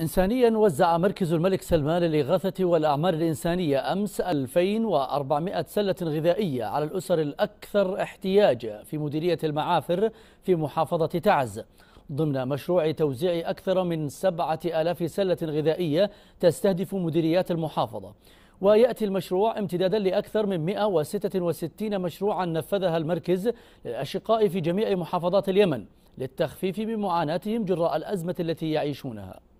إنسانيا وزع مركز الملك سلمان للإغاثة والأعمال الإنسانية أمس 2400 سلة غذائية على الأسر الأكثر احتياجا في مديرية المعافر في محافظة تعز ضمن مشروع توزيع أكثر من 7000 سلة غذائية تستهدف مديريات المحافظة ويأتي المشروع امتدادا لأكثر من 166 مشروعا نفذها المركز للأشقاء في جميع محافظات اليمن للتخفيف من معاناتهم جراء الأزمة التي يعيشونها